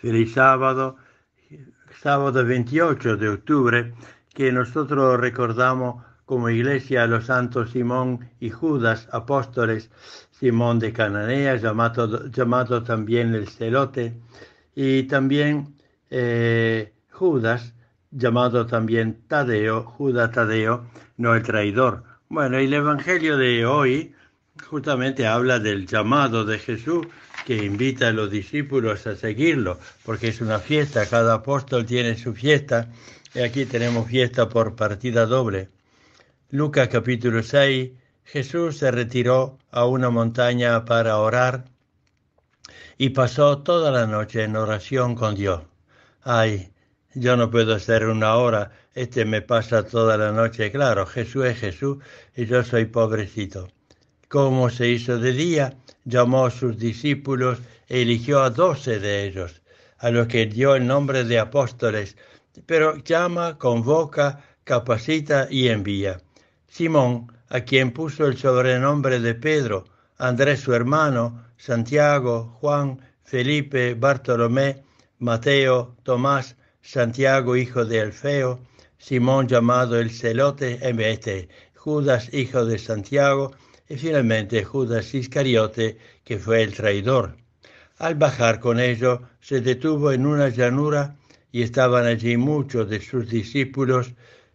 feliz sábado, sábado 28 de octubre, que nosotros recordamos como iglesia a los santos Simón y Judas, apóstoles, Simón de Cananea, llamado, también el celote, y también eh, Judas, llamado también Tadeo, Judas Tadeo, no el traidor. Bueno, el Evangelio de hoy justamente habla del llamado de Jesús que invita a los discípulos a seguirlo, porque es una fiesta, cada apóstol tiene su fiesta, y aquí tenemos fiesta por partida doble. Lucas capítulo 6, Jesús se retiró a una montaña para orar y pasó toda la noche en oración con Dios. Ay, yo no puedo hacer una hora, este me pasa toda la noche, claro, Jesús es Jesús y yo soy pobrecito como se hizo de día, llamó a sus discípulos e eligió a doce de ellos, a los que dio el nombre de apóstoles, pero llama, convoca, capacita y envía. Simón, a quien puso el sobrenombre de Pedro, Andrés su hermano, Santiago, Juan, Felipe, Bartolomé, Mateo, Tomás, Santiago hijo de Alfeo, Simón llamado el Celote, Judas hijo de Santiago, y finalmente Judas Iscariote, que fue el traidor. Al bajar con ellos, se detuvo en una llanura y estaban allí muchos de sus discípulos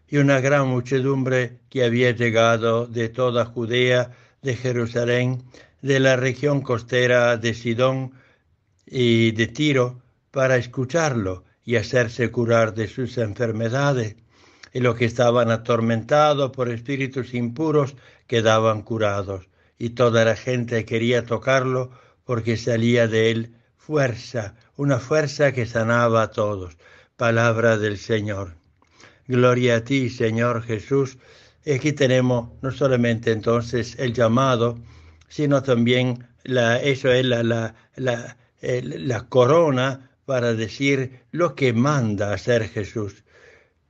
y una gran muchedumbre que había llegado de toda Judea, de Jerusalén, de la región costera de Sidón y de Tiro, para escucharlo y hacerse curar de sus enfermedades y los que estaban atormentados por espíritus impuros quedaban curados, y toda la gente quería tocarlo porque salía de él fuerza, una fuerza que sanaba a todos. Palabra del Señor. Gloria a ti, Señor Jesús. Aquí tenemos no solamente entonces el llamado, sino también la, eso es la, eh, corona para decir lo que manda hacer Jesús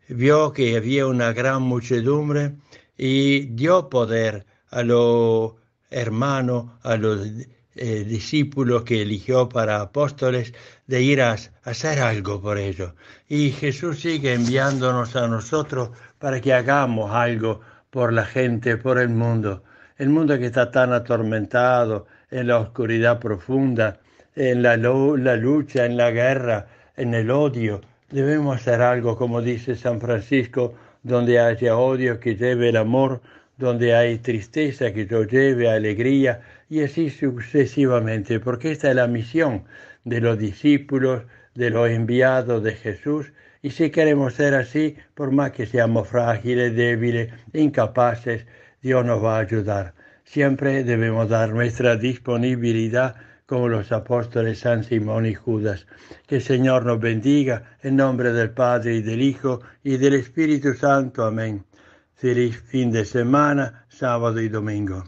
vio que había una gran muchedumbre y dio poder a los hermanos, a los eh, discípulos que eligió para apóstoles, de ir a, hacer algo por ellos. Y Jesús sigue enviándonos a nosotros para que hagamos algo por la gente, por el mundo. El mundo que está tan atormentado en la oscuridad profunda, en la lucha, en la guerra, en el odio, Debemos hacer algo, como dice San Francisco, donde haya odio que lleve el amor, donde hay tristeza que yo lleve alegría, y así sucesivamente, porque esta es la misión de los discípulos, de los enviados de Jesús, y si queremos ser así, por más que seamos frágiles, débiles, incapaces, Dios nos va a ayudar. Siempre debemos dar nuestra disponibilidad como los apóstoles San Simón y Judas. Que el Señor nos bendiga, en nombre del Padre y del Hijo y del Espíritu Santo. Amén. Feliz fin de semana, sábado y domingo.